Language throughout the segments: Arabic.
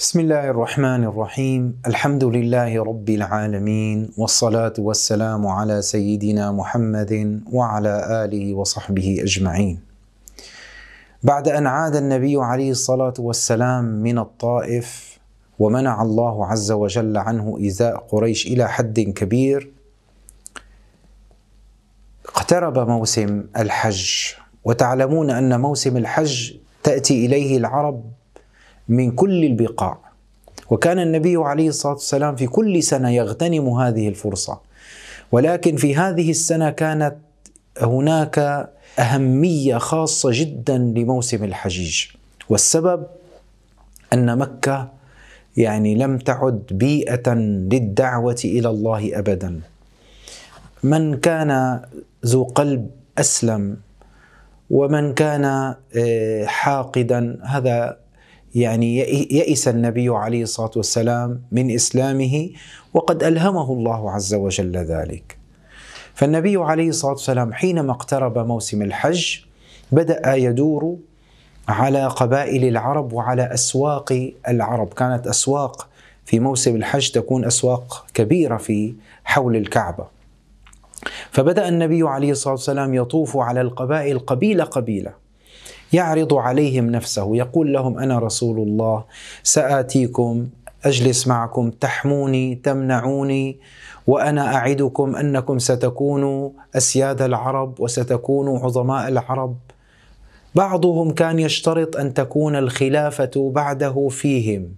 بسم الله الرحمن الرحيم الحمد لله رب العالمين والصلاه والسلام على سيدنا محمد وعلى اله وصحبه اجمعين بعد ان عاد النبي عليه الصلاه والسلام من الطائف ومنع الله عز وجل عنه ايذاء قريش الى حد كبير اقترب موسم الحج وتعلمون ان موسم الحج تاتي اليه العرب من كل البقاع وكان النبي عليه الصلاه والسلام في كل سنه يغتنم هذه الفرصه ولكن في هذه السنه كانت هناك اهميه خاصه جدا لموسم الحجيج والسبب ان مكه يعني لم تعد بيئه للدعوه الى الله ابدا من كان ذو قلب اسلم ومن كان آه، حاقدا هذا يعني يئس النبي عليه الصلاه والسلام من اسلامه وقد الهمه الله عز وجل ذلك. فالنبي عليه الصلاه والسلام حينما اقترب موسم الحج بدا يدور على قبائل العرب وعلى اسواق العرب، كانت اسواق في موسم الحج تكون اسواق كبيره في حول الكعبه. فبدا النبي عليه الصلاه والسلام يطوف على القبائل قبيله قبيله يعرض عليهم نفسه يقول لهم انا رسول الله ساتيكم اجلس معكم تحموني تمنعوني وانا اعدكم انكم ستكونوا اسياد العرب وستكونوا عظماء العرب بعضهم كان يشترط ان تكون الخلافه بعده فيهم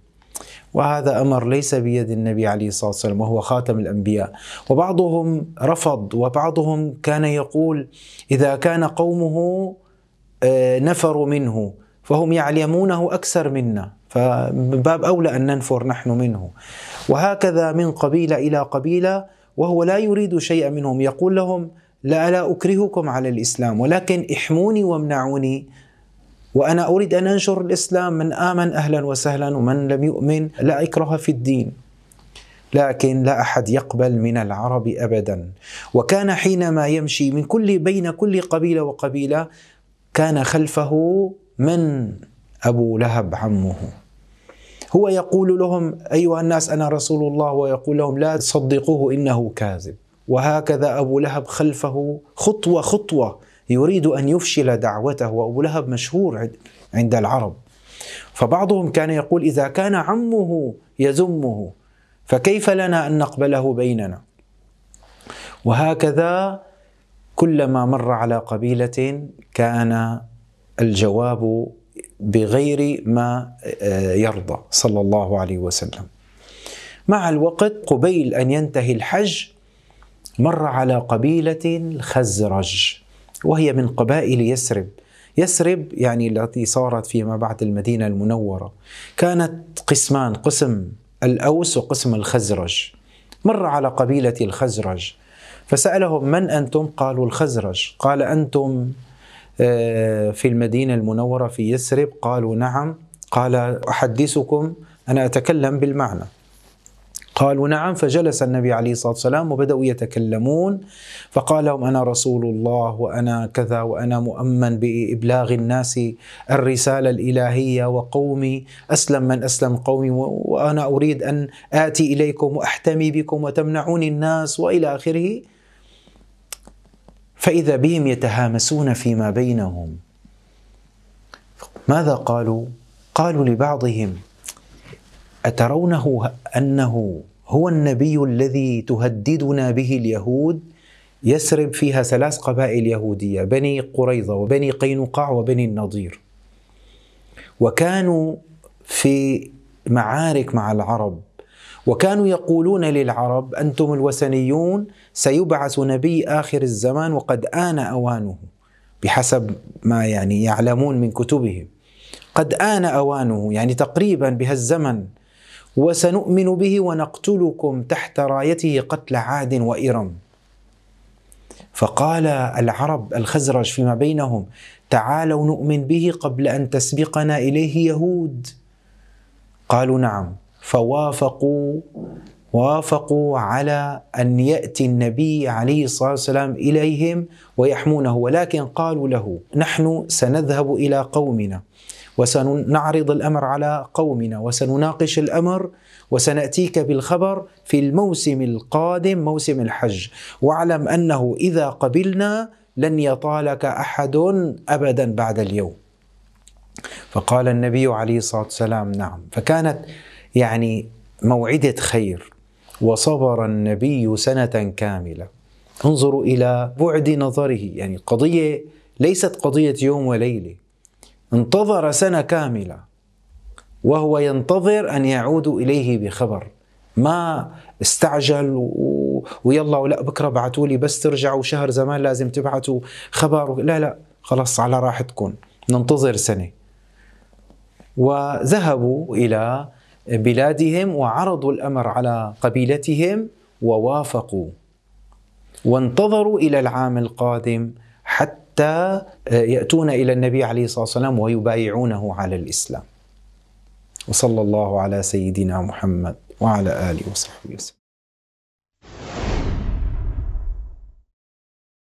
وهذا امر ليس بيد النبي عليه الصلاه والسلام وهو خاتم الانبياء وبعضهم رفض وبعضهم كان يقول اذا كان قومه آه، نفروا منه فهم يعلمونه أكثر منا فباب أولى أن ننفر نحن منه وهكذا من قبيلة إلى قبيلة وهو لا يريد شيئا منهم يقول لهم لا لا أكرهكم على الإسلام ولكن احموني وامنعوني وأنا أريد أن أنشر الإسلام من آمن أهلا وسهلا ومن لم يؤمن لا اكره في الدين لكن لا أحد يقبل من العرب أبدا وكان حينما يمشي من كل بين كل قبيلة وقبيلة كان خلفه من ابو لهب عمه هو يقول لهم ايها الناس انا رسول الله ويقول لهم لا تصدقوه انه كاذب وهكذا ابو لهب خلفه خطوه خطوه يريد ان يفشل دعوته وابو لهب مشهور عند العرب فبعضهم كان يقول اذا كان عمه يذمه فكيف لنا ان نقبله بيننا وهكذا كلما مر على قبيله كان الجواب بغير ما آه، يرضى صلى الله عليه وسلم مع الوقت قبيل ان ينتهي الحج مر على قبيله الخزرج وهي من قبائل يثرب يثرب يعني التي صارت فيما بعد المدينه المنوره كانت قسمان قسم الاوس وقسم الخزرج مر على قبيله الخزرج فسألهم من أنتم؟ قالوا الخزرج قال أنتم آه، في المدينة المنورة في يثرب قالوا نعم قال أحدثكم أنا أتكلم بالمعنى قالوا نعم فجلس النبي عليه الصلاه والسلام وبداوا يتكلمون فقال لهم انا رسول الله وانا كذا وانا مؤمن بابلاغ الناس الرساله الالهيه وقومي اسلم من اسلم قومي وانا اريد ان اتي اليكم واحتمي بكم وتمنعوني الناس والى اخره فإذا بهم يتهامسون فيما بينهم ماذا قالوا؟ قالوا لبعضهم أترونه أنه هو النبي الذي تهددنا به اليهود يسرب فيها ثلاث قبائل يهودية بني قريظة وبني قينقاع وبني النضير وكانوا في معارك مع العرب وكانوا يقولون للعرب انتم الوثنيون سيبعث نبي اخر الزمان وقد ان اوانه بحسب ما يعني يعلمون من كتبهم قد ان اوانه يعني تقريبا بهالزمن وسنؤمن به ونقتلكم تحت رايته قتل عاد وارم فقال العرب الخزرج فيما بينهم تعالوا نؤمن به قبل ان تسبقنا اليه يهود قالوا نعم فوافقوا وافقوا على ان ياتي النبي عليه الصلاه والسلام اليهم ويحمونه ولكن قالوا له نحن سنذهب الى قومنا وسنعرض الامر على قومنا وسنناقش الامر وسناتيك بالخبر في الموسم القادم موسم الحج واعلم انه اذا قبلنا لن يطالك احد ابدا بعد اليوم. فقال النبي عليه الصلاه والسلام نعم فكانت يعني موعدة خير وصبر النبي سنة كاملة انظروا إلى بعد نظره يعني قضية ليست قضية يوم وليلة انتظر سنة كاملة وهو ينتظر أن يعودوا إليه بخبر ما استعجل و... ويلا ولا بكره بعثوا لي بس ترجعوا شهر زمان لازم تبعتوا خبر لا لا خلاص على راحتكم ننتظر سنه وذهبوا الى بلادهم وعرضوا الامر على قبيلتهم ووافقوا وانتظروا الى العام القادم حتى آه، ياتون الى النبي عليه الصلاه والسلام ويبايعونه على الاسلام. وصلى الله على سيدنا محمد وعلى اله وصحبه وسلم.